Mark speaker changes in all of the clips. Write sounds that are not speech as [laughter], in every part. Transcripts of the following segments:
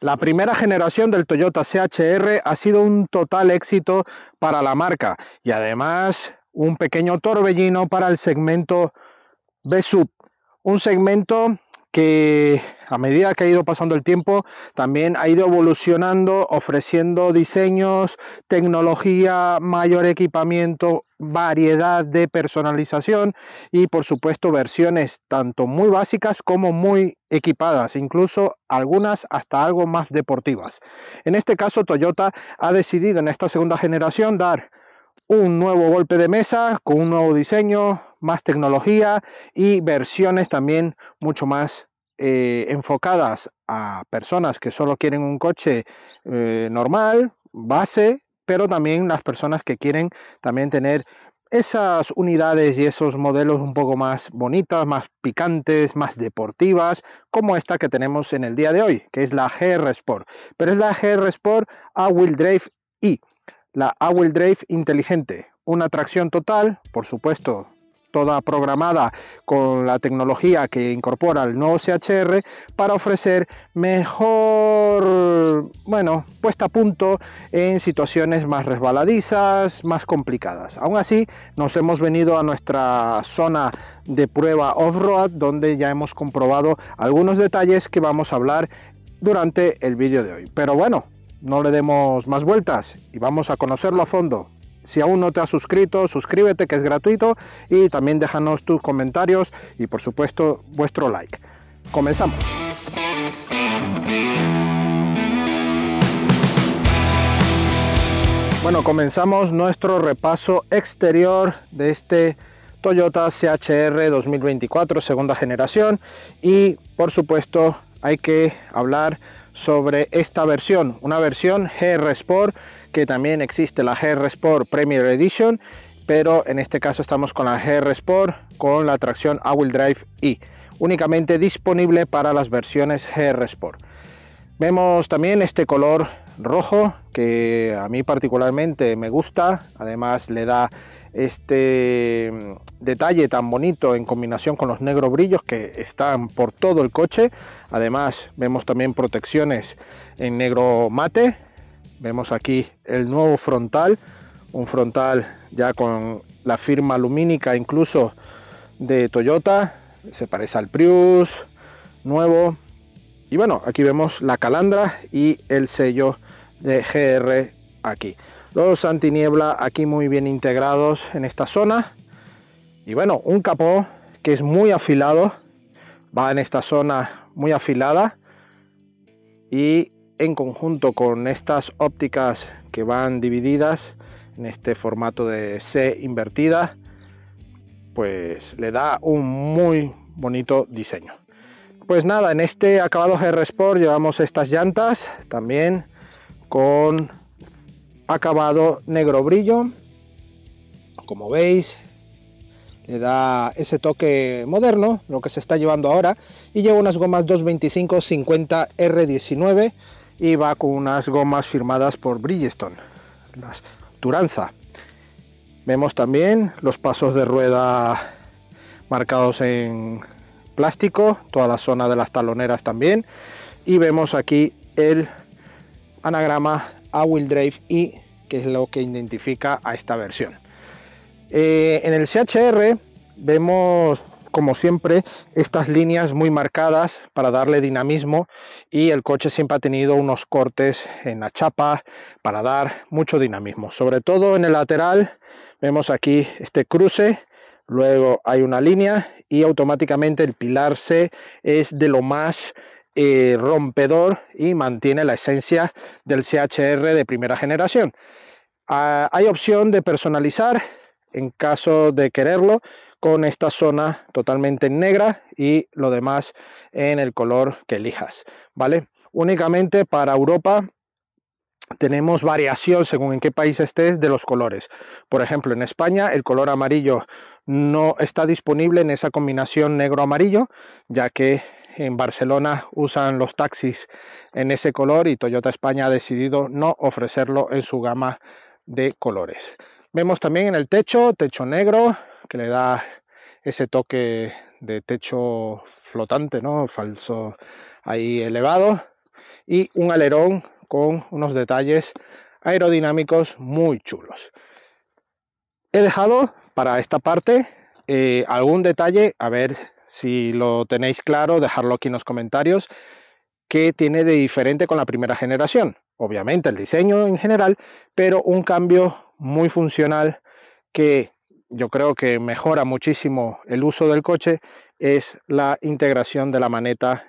Speaker 1: La primera generación del Toyota CHR ha sido un total éxito para la marca y además un pequeño torbellino para el segmento B-Sub, un segmento que a medida que ha ido pasando el tiempo, también ha ido evolucionando, ofreciendo diseños, tecnología, mayor equipamiento, variedad de personalización y por supuesto versiones tanto muy básicas como muy equipadas, incluso algunas hasta algo más deportivas. En este caso Toyota ha decidido en esta segunda generación dar un nuevo golpe de mesa con un nuevo diseño, más tecnología y versiones también mucho más eh, enfocadas a personas que solo quieren un coche eh, normal, base, pero también las personas que quieren también tener esas unidades y esos modelos un poco más bonitas, más picantes, más deportivas, como esta que tenemos en el día de hoy, que es la GR Sport. Pero es la GR Sport A-Wheel Drive y la A-Wheel Drive inteligente. Una tracción total, por supuesto, toda programada con la tecnología que incorpora el nuevo CHR, para ofrecer mejor, bueno, puesta a punto en situaciones más resbaladizas, más complicadas. Aún así, nos hemos venido a nuestra zona de prueba off-road, donde ya hemos comprobado algunos detalles que vamos a hablar durante el vídeo de hoy. Pero bueno, no le demos más vueltas y vamos a conocerlo a fondo. Si aún no te has suscrito, suscríbete que es gratuito y también déjanos tus comentarios y por supuesto vuestro like. Comenzamos. Bueno, comenzamos nuestro repaso exterior de este Toyota CHR 2024 segunda generación y por supuesto hay que hablar sobre esta versión, una versión GR Sport, que también existe la GR Sport Premier Edition, pero en este caso estamos con la GR Sport con la tracción All-Wheel Drive y únicamente disponible para las versiones GR Sport. Vemos también este color rojo que a mí particularmente me gusta, además le da este mm, detalle tan bonito en combinación con los negros brillos que están por todo el coche, además vemos también protecciones en negro mate, vemos aquí el nuevo frontal, un frontal ya con la firma lumínica incluso de Toyota, se parece al Prius nuevo. Y bueno, aquí vemos la calandra y el sello de GR aquí. Los antiniebla aquí muy bien integrados en esta zona. Y bueno, un capó que es muy afilado, va en esta zona muy afilada y en conjunto con estas ópticas que van divididas en este formato de C invertida, pues le da un muy bonito diseño. Pues nada, en este acabado GR Sport llevamos estas llantas también con acabado negro brillo como veis le da ese toque moderno lo que se está llevando ahora y lleva unas gomas 225 50 R19 y va con unas gomas firmadas por Bridgestone las Turanza vemos también los pasos de rueda marcados en plástico toda la zona de las taloneras también y vemos aquí el anagrama a wheel drive y que es lo que identifica a esta versión. Eh, en el CHR vemos como siempre estas líneas muy marcadas para darle dinamismo y el coche siempre ha tenido unos cortes en la chapa para dar mucho dinamismo. Sobre todo en el lateral vemos aquí este cruce, luego hay una línea y automáticamente el pilar C es de lo más eh, rompedor y mantiene la esencia del CHR de primera generación. Ah, hay opción de personalizar en caso de quererlo con esta zona totalmente negra y lo demás en el color que elijas, ¿vale? Únicamente para Europa tenemos variación según en qué país estés de los colores. Por ejemplo, en España el color amarillo no está disponible en esa combinación negro-amarillo, ya que en Barcelona usan los taxis en ese color y Toyota España ha decidido no ofrecerlo en su gama de colores. Vemos también en el techo, techo negro, que le da ese toque de techo flotante, ¿no? Falso ahí elevado. Y un alerón con unos detalles aerodinámicos muy chulos. He dejado para esta parte eh, algún detalle, a ver si lo tenéis claro, dejarlo aquí en los comentarios. ¿Qué tiene de diferente con la primera generación? Obviamente el diseño en general, pero un cambio muy funcional que yo creo que mejora muchísimo el uso del coche es la integración de la maneta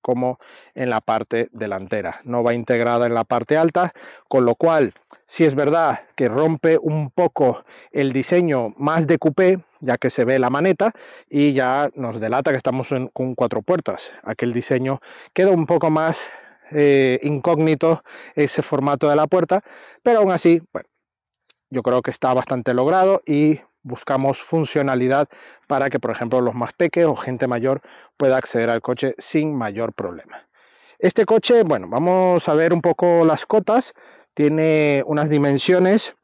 Speaker 1: como en la parte delantera. No va integrada en la parte alta, con lo cual, si es verdad que rompe un poco el diseño más de coupé, ya que se ve la maneta y ya nos delata que estamos con cuatro puertas. Aquel diseño queda un poco más eh, incógnito ese formato de la puerta, pero aún así, bueno, yo creo que está bastante logrado y buscamos funcionalidad para que, por ejemplo, los más pequeños o gente mayor pueda acceder al coche sin mayor problema. Este coche, bueno, vamos a ver un poco las cotas. Tiene unas dimensiones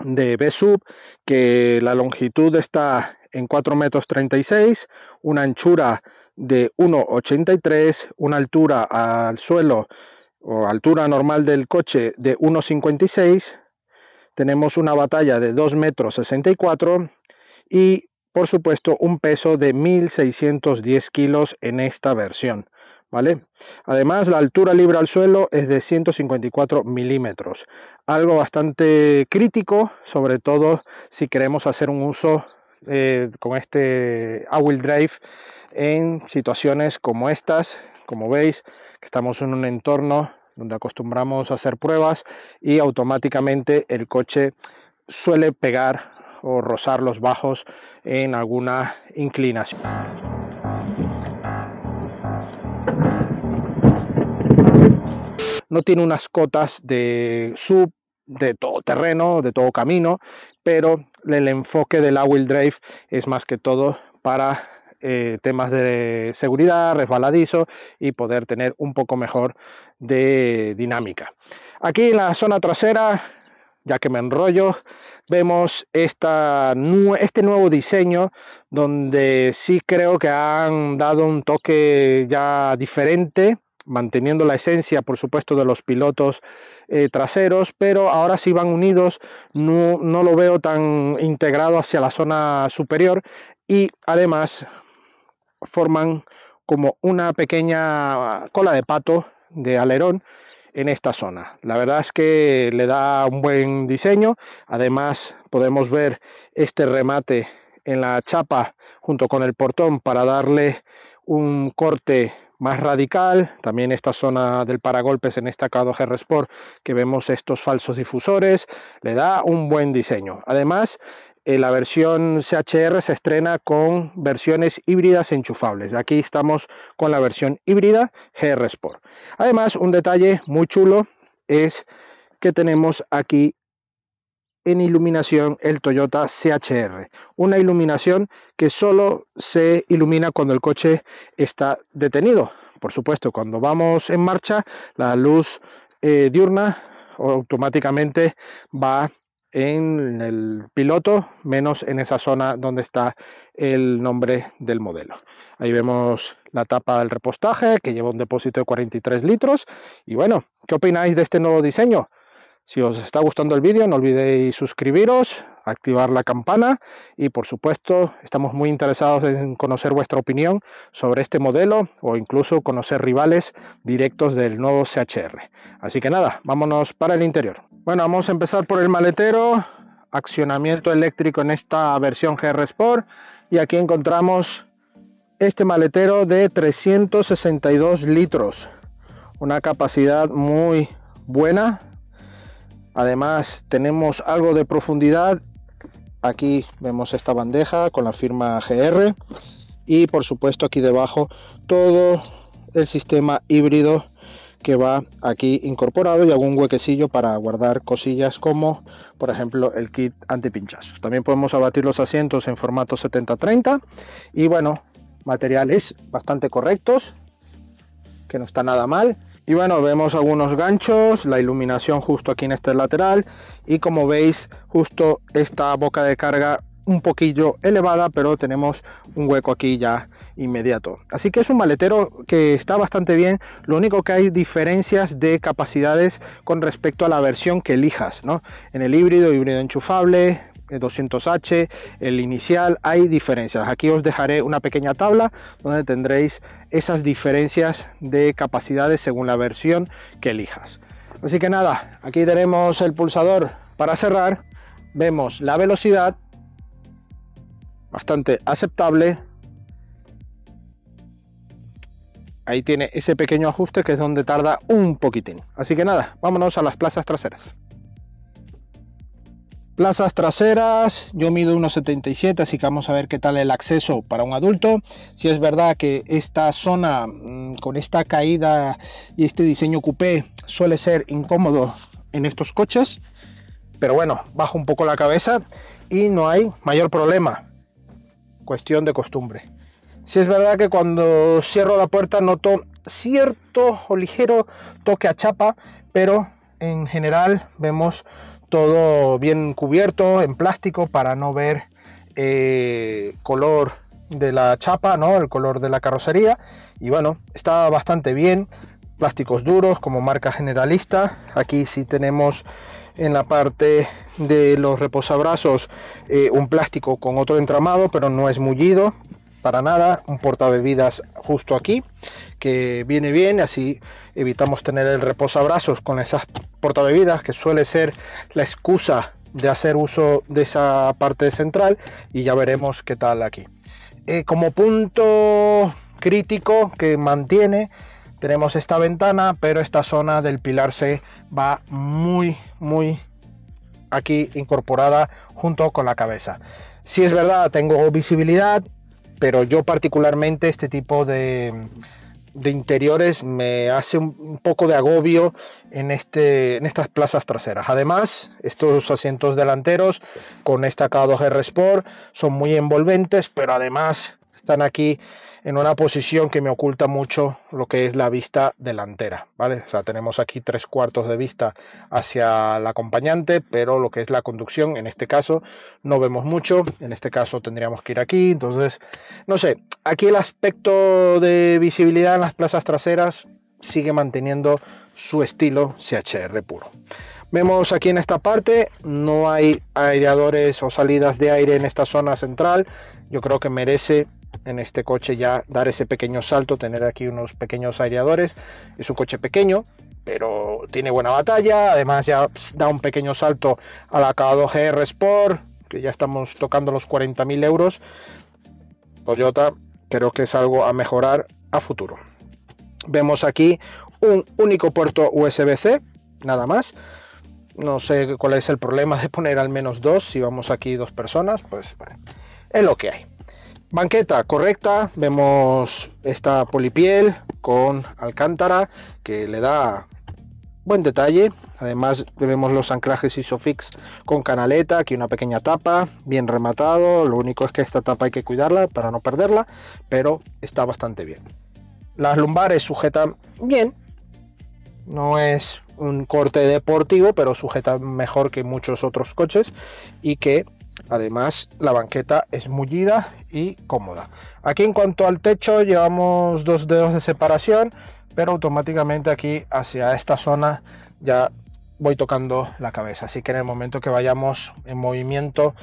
Speaker 1: de B sub, que la longitud está en 4 metros 36, una anchura de 1,83, una altura al suelo o altura normal del coche de 1,56, tenemos una batalla de 2 metros 64 y por supuesto un peso de 1.610 kilos en esta versión. Además, la altura libre al suelo es de 154 milímetros, algo bastante crítico, sobre todo si queremos hacer un uso eh, con este all-wheel drive en situaciones como estas, como veis, que estamos en un entorno donde acostumbramos a hacer pruebas y automáticamente el coche suele pegar o rozar los bajos en alguna inclinación. no tiene unas cotas de sub, de todo terreno, de todo camino, pero el enfoque del all-wheel drive es más que todo para eh, temas de seguridad, resbaladizo y poder tener un poco mejor de dinámica. Aquí en la zona trasera, ya que me enrollo, vemos esta, este nuevo diseño donde sí creo que han dado un toque ya diferente manteniendo la esencia, por supuesto, de los pilotos eh, traseros, pero ahora si van unidos no lo veo tan integrado hacia la zona superior y además forman como una pequeña cola de pato de alerón en esta zona. La verdad es que le da un buen diseño. Además podemos ver este remate en la chapa junto con el portón para darle un corte más radical, también esta zona del paragolpes en esta k GR Sport que vemos estos falsos difusores, le da un buen diseño. Además, eh, la versión CHR se estrena con versiones híbridas e enchufables. Aquí estamos con la versión híbrida GR Sport. Además, un detalle muy chulo es que tenemos aquí en iluminación el Toyota CHR. Una iluminación que solo se ilumina cuando el coche está detenido. Por supuesto, cuando vamos en marcha, la luz eh, diurna automáticamente va en el piloto, menos en esa zona donde está el nombre del modelo. Ahí vemos la tapa del repostaje que lleva un depósito de 43 litros. Y bueno, ¿qué opináis de este nuevo diseño? Si os está gustando el vídeo, no olvidéis suscribiros, activar la campana y por supuesto estamos muy interesados en conocer vuestra opinión sobre este modelo o incluso conocer rivales directos del nuevo CHR. Así que nada, vámonos para el interior. Bueno, vamos a empezar por el maletero, accionamiento eléctrico en esta versión GR Sport y aquí encontramos este maletero de 362 litros, una capacidad muy buena Además tenemos algo de profundidad. Aquí vemos esta bandeja con la firma GR y por supuesto aquí debajo todo el sistema híbrido que va aquí incorporado y algún huequecillo para guardar cosillas como por ejemplo el kit antipinchazos. También podemos abatir los asientos en formato 70-30 y bueno, materiales bastante correctos, que no está nada mal. Y bueno, vemos algunos ganchos, la iluminación justo aquí en este lateral y como veis justo esta boca de carga un poquillo elevada, pero tenemos un hueco aquí ya inmediato. Así que es un maletero que está bastante bien, lo único que hay diferencias de capacidades con respecto a la versión que elijas, ¿no? En el híbrido, híbrido enchufable, 200H, el inicial, hay diferencias. Aquí os dejaré una pequeña tabla donde tendréis esas diferencias de capacidades según la versión que elijas. Así que nada, aquí tenemos el pulsador para cerrar, vemos la velocidad, bastante aceptable. Ahí tiene ese pequeño ajuste que es donde tarda un poquitín. Así que nada, vámonos a las plazas traseras. Plazas traseras, yo mido unos así que vamos a ver qué tal el acceso para un adulto. Si es verdad que esta zona mm, con esta caída y este diseño coupé suele ser incómodo en estos coches, pero bueno, bajo un poco la cabeza y no hay mayor problema. Cuestión de costumbre. Si es verdad que cuando cierro la puerta noto cierto o ligero toque a chapa, pero en general vemos todo bien cubierto en plástico para no ver eh, color de la chapa, ¿no? El color de la carrocería. Y bueno, está bastante bien. Plásticos duros como marca generalista. Aquí sí tenemos en la parte de los reposabrazos eh, un plástico con otro entramado, pero no es mullido para nada. Un portabebidas justo aquí, que viene bien, así evitamos tener el reposabrazos con esas portabebidas, que suele ser la excusa de hacer uso de esa parte central y ya veremos qué tal aquí. Eh, como punto crítico que mantiene tenemos esta ventana, pero esta zona del pilar se va muy, muy aquí incorporada junto con la cabeza. Si es verdad, tengo visibilidad, pero yo particularmente este tipo de, interiores me hace un, poco de agobio en, este, en estas plazas traseras. Además, estos asientos delanteros con esta K2R Sport son muy envolventes, pero además están aquí en una posición que me oculta mucho lo que es la vista delantera, ¿vale? O sea, tenemos aquí tres cuartos de vista hacia la acompañante, pero lo que es la conducción, en este caso, no vemos mucho, en este caso tendríamos que ir aquí, entonces, no sé, aquí el aspecto de visibilidad en las plazas traseras sigue manteniendo su estilo CHR puro. Vemos aquí en esta parte, no hay aireadores o salidas de aire en esta zona central. Yo creo que merece en este coche ya dar ese pequeño salto, tener aquí unos pequeños aireadores. Es un coche pequeño, pero tiene buena batalla. Además ya pues, da un pequeño salto al 2 GR Sport, que ya estamos tocando los 40.000 euros. Toyota creo que es algo a mejorar a futuro. Vemos aquí un único puerto USB-C, nada más. No sé cuál es el problema de poner al menos dos. Si vamos aquí dos personas, pues bueno, es lo que hay. Banqueta correcta, vemos esta polipiel con alcántara que le da buen detalle. Además vemos los anclajes ISOFIX con canaleta, aquí una pequeña tapa, bien rematado. Lo único es que esta tapa hay que cuidarla para no perderla, pero está bastante bien. Las lumbares sujetan bien, no es un corte deportivo, pero sujeta mejor que muchos otros coches y que Además, la banqueta es mullida y cómoda. Aquí en cuanto al techo, llevamos dos dedos de separación, pero automáticamente aquí hacia esta zona ya voy tocando la cabeza. Así que en el momento que vayamos en movimiento,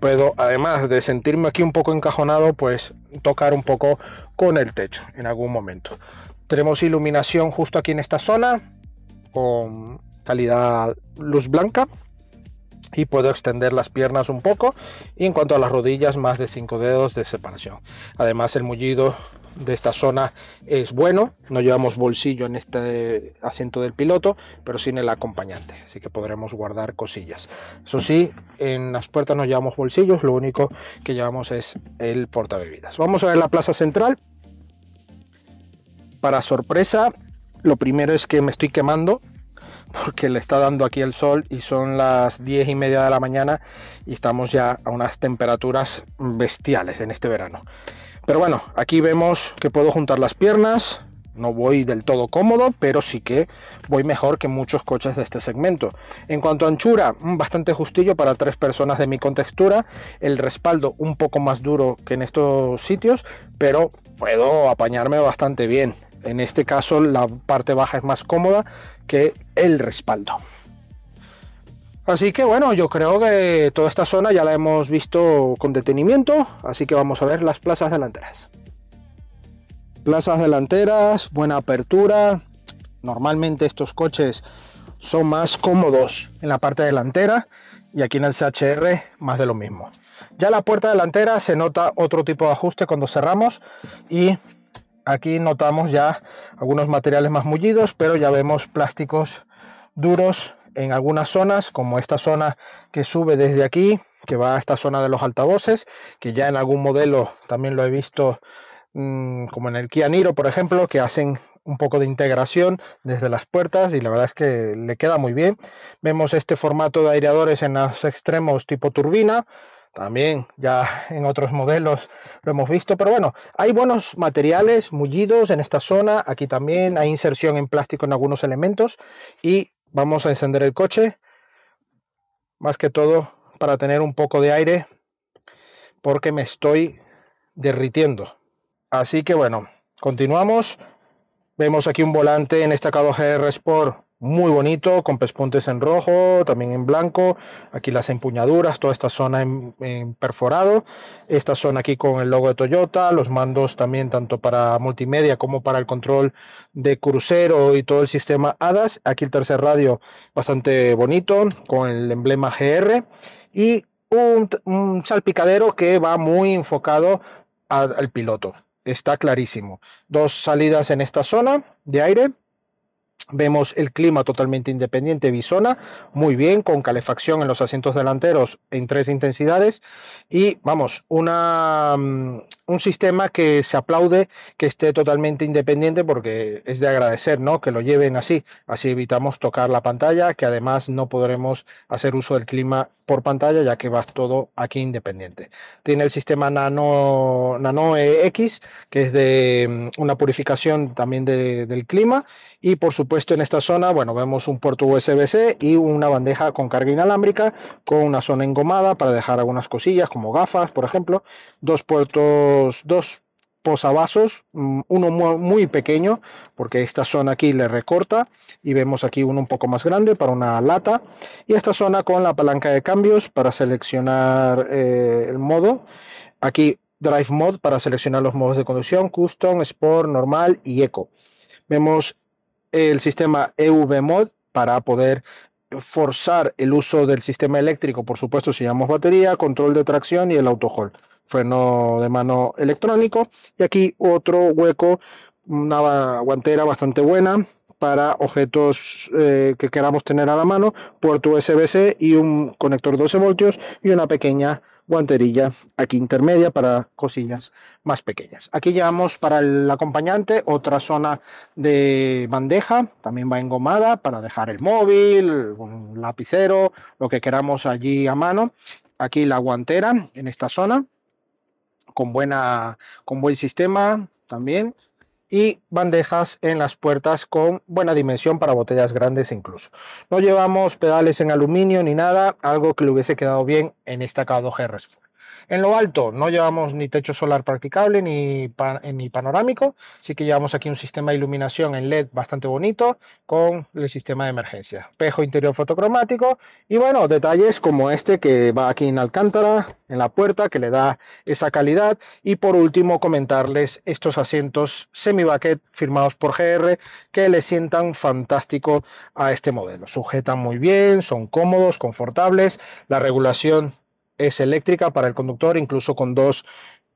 Speaker 1: puedo, además de sentirme aquí un poco encajonado, pues tocar un poco con el techo en algún momento. Tenemos iluminación justo aquí en esta zona con calidad luz blanca y puedo extender las piernas un poco y en cuanto a las rodillas más de 5 dedos de separación además el mullido de esta zona es bueno no llevamos bolsillo en este asiento del piloto pero sin el acompañante así que podremos guardar cosillas eso sí en las puertas no llevamos bolsillos lo único que llevamos es el portabebidas vamos a ver la plaza central para sorpresa lo primero es que me estoy quemando porque le está dando aquí el sol y son las 10 y media de la mañana y estamos ya a unas temperaturas bestiales en este verano. Pero bueno, aquí vemos que puedo juntar las piernas, no voy del todo cómodo, pero sí que voy mejor que muchos coches de este segmento. En cuanto a anchura, mm, bastante justillo para tres personas de mi contextura, el respaldo un poco más duro que en estos sitios, pero puedo apañarme bastante bien. En este caso la parte baja es más cómoda que el respaldo. Así que bueno, yo creo que toda esta zona ya la hemos visto con detenimiento, así que vamos a ver las plazas delanteras. Plazas delanteras, buena apertura. Normalmente estos coches son más cómodos en la parte delantera y aquí en el CHR más de lo mismo. Ya la puerta delantera se nota otro tipo de ajuste cuando cerramos y Aquí notamos ya algunos materiales más mullidos, pero ya vemos plásticos duros en algunas zonas, como esta zona que sube desde aquí, que va a esta zona de los altavoces, que ya en algún modelo también lo he visto mm, como en el Kia Niro, por ejemplo, que hacen un poco de integración desde las puertas y la verdad es que le queda muy bien. Vemos este formato de aireadores en los extremos tipo turbina, también ya [laughs] en otros modelos lo hemos visto, pero bueno, hay buenos materiales mullidos en esta zona. Aquí también hay inserción en plástico en algunos elementos. Y vamos a encender el coche, más que todo para tener un poco de aire, porque me estoy derritiendo. Así que bueno, continuamos. Vemos aquí un volante en esta K2 GR Sport muy bonito, con pespuntes en rojo, también en blanco, aquí las empuñaduras, toda esta zona en, perforado, esta zona aquí con el logo de Toyota, los mandos también tanto para multimedia como para el control de crucero y todo el sistema ADAS, aquí el tercer radio bastante bonito, con el emblema GR y un, salpicadero que va muy enfocado al piloto, está clarísimo, dos salidas en esta zona de aire, Vemos el clima totalmente independiente, bisona, muy bien, con calefacción en los asientos delanteros en tres intensidades y vamos, una, mm, un sistema que se aplaude, que esté totalmente independiente, porque es de agradecer, ¿no? Que lo lleven así. Así evitamos tocar la pantalla, que además no podremos hacer uso del clima por pantalla, ya que va todo aquí independiente. Tiene el sistema Nano, Nano e X, que es de mm, una purificación también del clima. Y por supuesto, en esta zona, bueno, vemos un puerto USB-C y una bandeja con carga inalámbrica, con una zona engomada para dejar algunas cosillas, como gafas, por ejemplo, dos puertos dos, posavasos, mm, uno muy pequeño, porque esta zona aquí le recorta, y vemos aquí uno un poco más grande para una lata, y esta zona con la palanca de cambios para seleccionar eh, el modo, aquí Drive Mode para seleccionar los modos de conducción, Custom, Sport, Normal y Eco. Vemos el sistema EV Mode para poder forzar el uso del sistema eléctrico, por supuesto, si llamamos batería, control de tracción y el autohold, freno de mano electrónico. Y aquí otro hueco, una guantera bastante buena para objetos eh, que queramos tener a la mano, puerto usb y un conector 12 voltios y una pequeña guanterilla aquí intermedia para cosillas más pequeñas. Aquí llevamos para el acompañante otra zona de bandeja, también va engomada para dejar el móvil, un lapicero, lo que queramos allí a mano. Aquí la guantera en esta zona, con, buena, con buen sistema también y bandejas en las puertas con buena dimensión para botellas grandes incluso. No llevamos pedales en aluminio ni nada, algo que le hubiese quedado bien en esta K2GR en lo alto no llevamos ni techo solar practicable ni, eh, ni panorámico, así que llevamos aquí un sistema de iluminación en LED bastante bonito con el sistema de emergencia. Pejo interior fotocromático y bueno, detalles como este que va aquí en alcántara, en la puerta, que le da esa calidad. Y por último comentarles estos asientos semi baquet firmados por GR que le sientan fantástico a este modelo. Sujetan muy bien, son cómodos, confortables, la regulación es eléctrica para el conductor, incluso con dos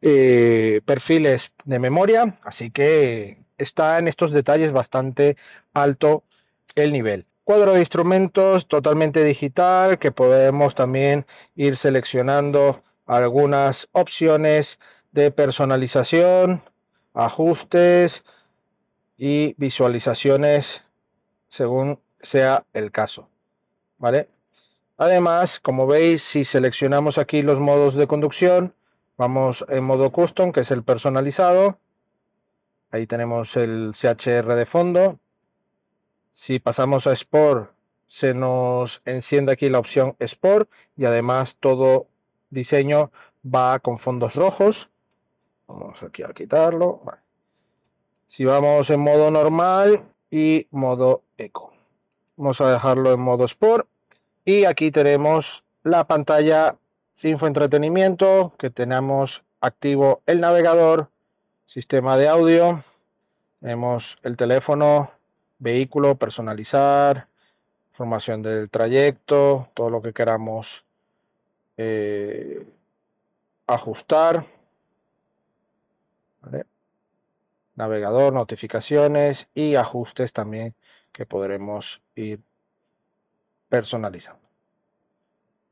Speaker 1: eh, perfiles de memoria, así que está en estos detalles bastante alto el nivel. Cuadro de instrumentos totalmente digital que podemos también ir seleccionando algunas opciones de personalización, ajustes y visualizaciones según sea el caso. ¿Vale? Además, como veis, si seleccionamos aquí los modos de conducción, vamos en modo custom, que es el personalizado. Ahí tenemos el CHR de fondo. Si pasamos a Sport, se nos enciende aquí la opción Sport y además todo diseño va con fondos rojos. Vamos aquí a quitarlo. Si vamos en modo normal y modo eco. Vamos a dejarlo en modo Sport y aquí tenemos la pantalla infoentretenimiento, que tenemos activo el navegador, sistema de audio, tenemos el teléfono, vehículo, personalizar, información del trayecto, todo lo que queramos eh, ajustar. Navegador, notificaciones y ajustes también que podremos ir personalizado.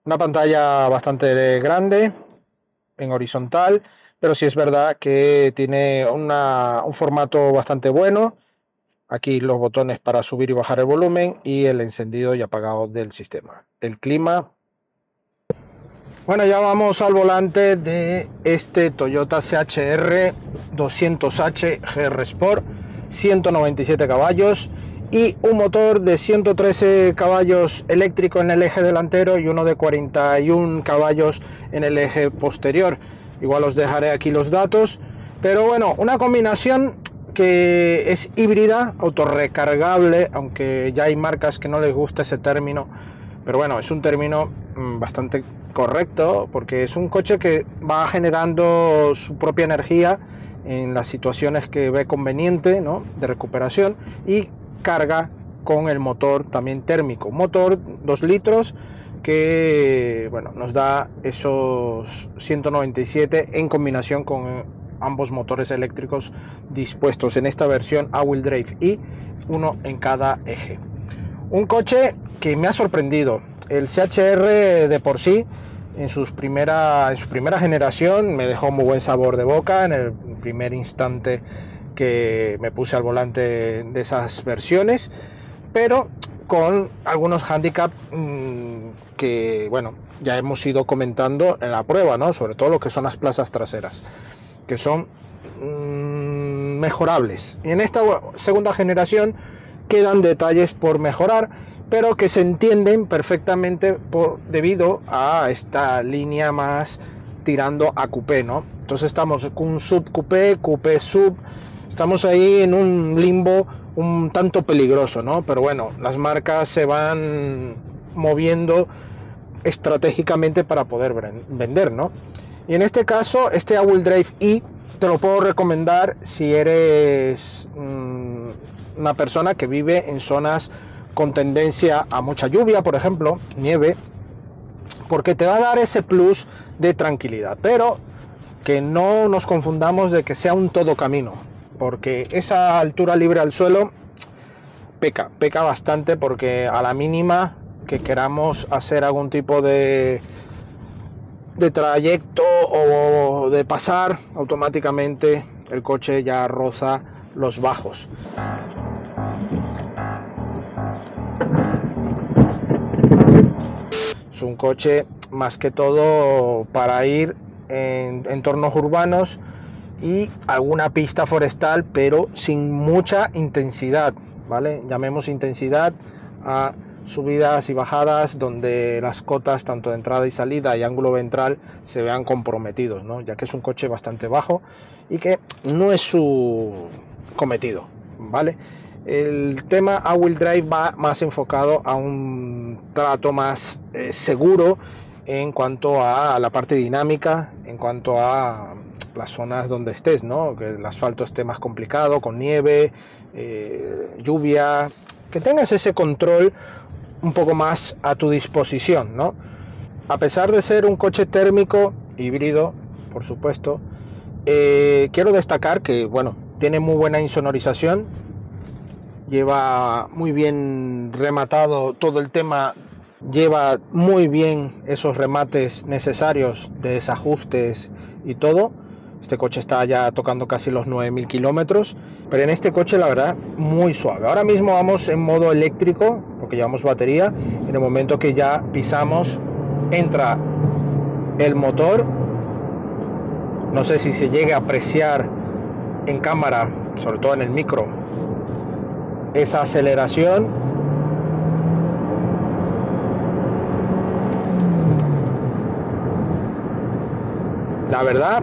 Speaker 1: Una pantalla bastante grande, en horizontal, pero sí es verdad que tiene un formato bastante bueno. Aquí los botones para subir y bajar el volumen y el encendido y apagado del sistema. El clima. Bueno, ya vamos al volante de este Toyota CHR 200H GR Sport, 197 caballos y un motor de 113 caballos eléctrico en el eje delantero y uno de 41 caballos en el eje posterior. Igual os dejaré aquí los datos. Pero bueno, una combinación que es híbrida, autorrecargable, aunque ya hay marcas que no les gusta ese término. Pero bueno, es un término mm, bastante correcto porque es un coche que va generando su propia energía en las situaciones que ve conveniente de recuperación y carga con el motor también térmico. Motor 2 litros que bueno, nos da esos 197 en combinación con ambos motores eléctricos dispuestos en esta versión a wheel drive y uno en cada eje. Un coche que me ha sorprendido. El CHR de por sí en, sus primera, en su primera generación me dejó muy buen sabor de boca en el primer instante que me puse al volante de esas versiones, pero con algunos handicaps mm, que, bueno, ya hemos ido comentando en la prueba, Sobre todo lo que son las plazas traseras, que son mm, mejorables. Y en esta segunda generación quedan detalles por mejorar, pero que se entienden perfectamente por, debido a esta línea más tirando a coupé, ¿no? Entonces estamos con un sub coupé, coupé sub, estamos ahí en un limbo un tanto peligroso, ¿no? Pero bueno, las marcas se van moviendo estratégicamente para poder vender, ¿no? Y en este caso, este all Drive E te lo puedo recomendar si eres mm, una persona que vive en zonas con tendencia a mucha lluvia, por ejemplo, nieve, porque te va a dar ese plus de tranquilidad. Pero que no nos confundamos de que sea un todo camino, porque esa altura libre al suelo peca, peca bastante porque a la mínima que queramos hacer algún tipo de, de trayecto o de pasar, automáticamente el coche ya roza los bajos. Es un coche más que todo para ir en entornos urbanos y alguna pista forestal, pero sin mucha intensidad, ¿vale? Llamemos intensidad a subidas y bajadas donde las cotas tanto de entrada y salida y ángulo ventral se vean comprometidos, ¿no? Ya que es un coche bastante bajo y que no es su cometido, ¿vale? El tema a wheel drive va más enfocado a un trato más eh, seguro en cuanto a la parte dinámica, en cuanto a las zonas donde estés, ¿no? Que el asfalto esté más complicado, con nieve, eh, lluvia, que tengas ese control un poco más a tu disposición, ¿no? A pesar de ser un coche térmico, híbrido, por supuesto, eh, quiero destacar que, bueno, tiene muy buena insonorización, lleva muy bien rematado todo el tema lleva muy bien esos remates necesarios de desajustes y todo. Este coche está ya tocando casi los 9.000 kilómetros, pero en este coche la verdad muy suave. Ahora mismo vamos en modo eléctrico, porque llevamos batería. En el momento que ya pisamos, entra el motor. No sé si se llega a apreciar en cámara, sobre todo en el micro, esa aceleración la verdad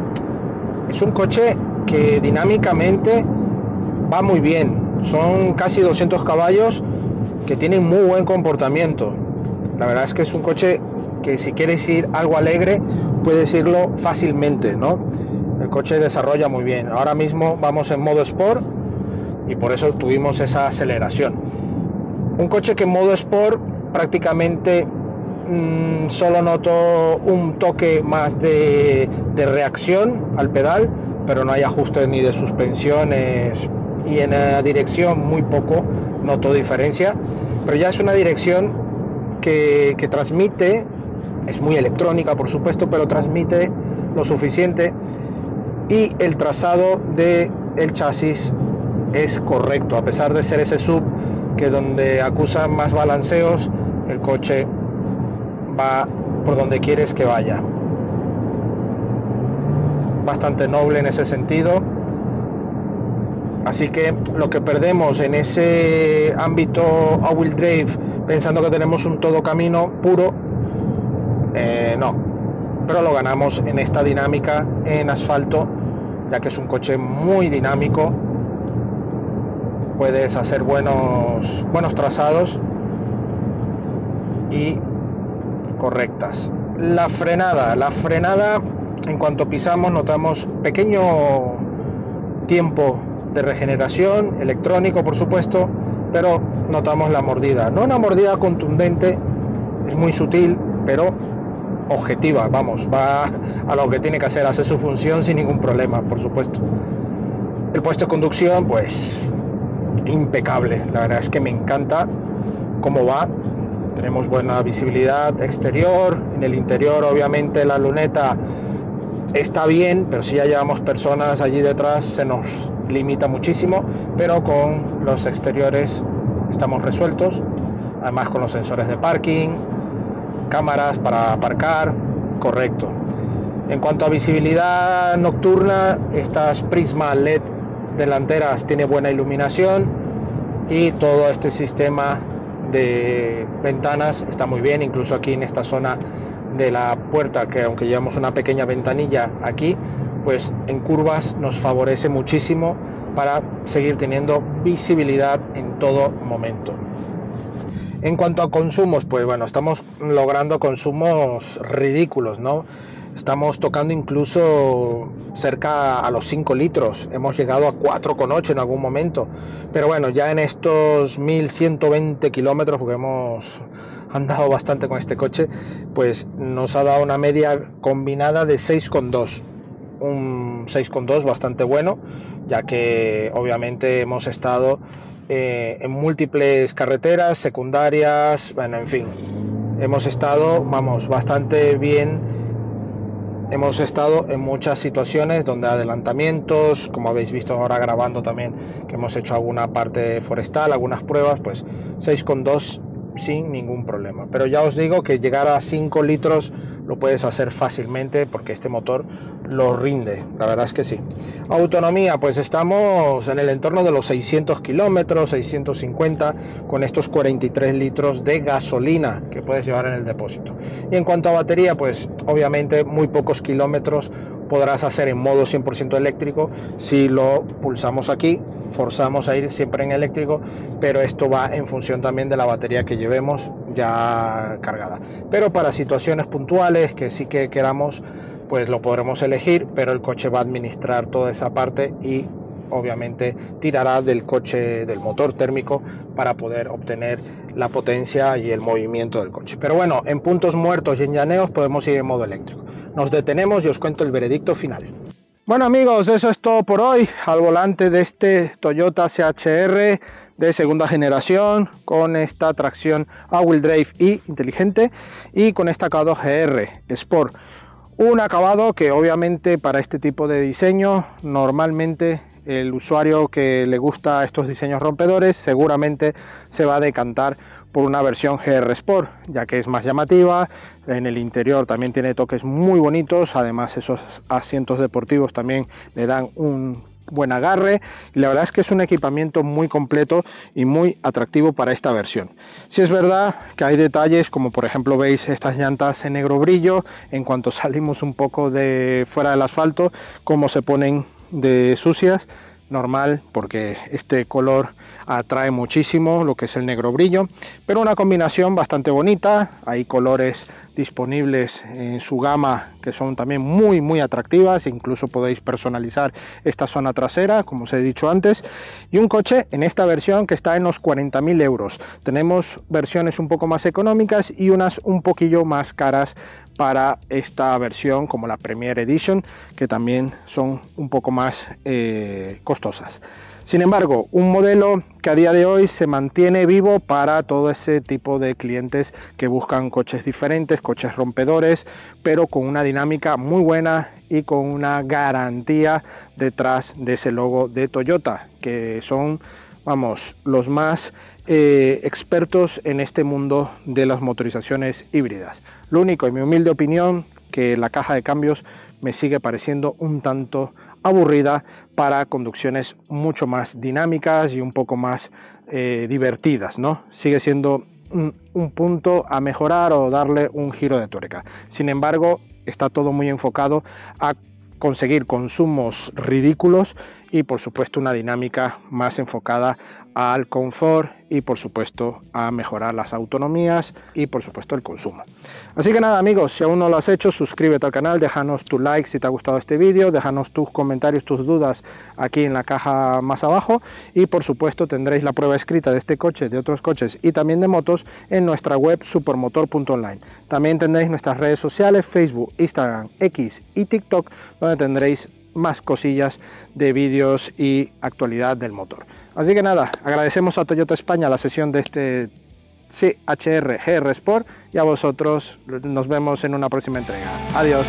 Speaker 1: es un coche que dinámicamente va muy bien. Son casi 200 caballos que tienen muy buen comportamiento. La verdad es que es un coche que si quieres ir algo alegre, puedes irlo fácilmente, ¿no? El coche desarrolla muy bien. Ahora mismo vamos en modo sport y por eso tuvimos esa aceleración. Un coche que en modo sport prácticamente Mm, solo noto un toque más de, reacción al pedal, pero no hay ajustes ni de suspensiones y en la dirección muy poco noto diferencia, pero ya es una dirección que, transmite, es muy electrónica por supuesto, pero transmite lo suficiente y el trazado de el chasis es correcto, a pesar de ser ese sub que donde acusa más balanceos, el coche va por donde quieres que vaya. Bastante noble en ese sentido. Así que lo que perdemos en ese ámbito a Will drive, pensando que tenemos un todo camino puro, eh, no. Pero lo ganamos en esta dinámica en asfalto, ya que es un coche muy dinámico. Puedes hacer buenos, buenos trazados y correctas. La frenada, la frenada en cuanto pisamos notamos pequeño tiempo de regeneración, electrónico por supuesto, pero notamos la mordida. No una mordida contundente, es muy sutil, pero objetiva, vamos, va a lo que tiene que hacer, hace su función sin ningún problema, por supuesto. El puesto de conducción, pues impecable, la verdad es que me encanta cómo va, tenemos buena visibilidad exterior, en el interior obviamente la luneta está bien, pero si ya llevamos personas allí detrás se nos limita muchísimo, pero con los exteriores estamos resueltos, además con los sensores de parking, cámaras para aparcar, correcto. En cuanto a visibilidad nocturna, estas prisma LED delanteras tiene buena iluminación y todo este sistema de ventanas está muy bien, incluso aquí en esta zona de la puerta, que aunque llevamos una pequeña ventanilla aquí, pues en curvas nos favorece muchísimo para seguir teniendo visibilidad en todo momento. En cuanto a consumos, pues bueno, estamos logrando consumos ridículos, ¿no? Estamos tocando incluso cerca a los 5 litros. Hemos llegado a 4,8 en algún momento. Pero bueno, ya en estos 1120 kilómetros, porque hemos andado bastante con este coche, pues nos ha dado una media combinada de 6,2. Un 6,2 bastante bueno, ya que obviamente hemos estado eh, en múltiples carreteras, secundarias, bueno, en fin. Hemos estado, vamos, bastante bien hemos estado en muchas situaciones donde adelantamientos, como habéis visto ahora grabando también, que hemos hecho alguna parte forestal, algunas pruebas, pues 6,2 sin ningún problema. Pero ya os digo que llegar a 5 litros lo puedes hacer fácilmente porque este motor lo rinde, la verdad es que sí. Autonomía, pues estamos en el entorno de los 600 kilómetros, 650, con estos 43 litros de gasolina que puedes llevar en el depósito. Y en cuanto a batería, pues obviamente muy pocos kilómetros podrás hacer en modo 100% eléctrico si lo pulsamos aquí forzamos a ir siempre en eléctrico pero esto va en función también de la batería que llevemos ya cargada. Pero para situaciones puntuales que sí que queramos, pues lo podremos elegir, pero el coche va a administrar toda esa parte y obviamente tirará del coche del motor térmico para poder obtener la potencia y el movimiento del coche. Pero bueno, en puntos muertos y en llaneos podemos ir en modo eléctrico. Nos detenemos y os cuento el veredicto final. Bueno amigos, eso es todo por hoy al volante de este Toyota CHR de segunda generación con esta tracción all-wheel drive y inteligente y con esta acabado GR Sport. Un acabado que obviamente para este tipo de diseño normalmente el usuario que le gusta estos diseños rompedores seguramente se va a decantar por una versión GR Sport, ya que es más llamativa, en el interior también tiene toques muy bonitos, además esos asientos deportivos también le dan un buen agarre y la verdad es que es un equipamiento muy completo y muy atractivo para esta versión. Si es verdad que hay detalles como por ejemplo veis estas llantas en negro brillo en cuanto [laughs] salimos un poco de fuera del asfalto como se ponen de sucias normal porque este color atrae muchísimo lo que es el negro brillo pero una combinación bastante bonita hay colores disponibles en su gama que son también muy muy atractivas incluso podéis personalizar esta zona trasera como os he dicho antes y un coche en esta versión que está en los 40.000 euros tenemos versiones un poco más económicas y unas un poquillo más caras para esta versión como la Premier Edition que también son un poco más eh, costosas sin embargo, un modelo que a día de hoy se mantiene vivo para todo ese tipo de clientes que buscan coches diferentes, coches rompedores, pero con una dinámica muy buena y con una garantía detrás de ese logo de Toyota, que son, vamos, los más eh, expertos en este mundo de las motorizaciones híbridas. Lo único, en mi humilde opinión, que la caja de cambios me sigue pareciendo un tanto aburrida para conducciones mucho más dinámicas y un poco más eh, divertidas, ¿no? Sigue siendo un, un punto a mejorar o darle un giro de tuerca. Sin embargo, está todo muy enfocado a conseguir consumos ridículos y por supuesto una dinámica más enfocada al confort y por supuesto a mejorar las autonomías y por supuesto el consumo. Así que nada amigos, si aún no lo has hecho, suscríbete al canal, déjanos tu like si te ha gustado este vídeo, déjanos tus comentarios, tus dudas aquí en la caja más abajo y por supuesto tendréis la prueba escrita de este coche, de otros coches y también de motos en nuestra web supermotor.online. También tendréis nuestras redes sociales, Facebook, Instagram, X y TikTok, donde tendréis más cosillas de vídeos y actualidad del motor. Así que nada, agradecemos a Toyota España la sesión de este CHR GR Sport y a vosotros nos vemos en una próxima entrega. Adiós.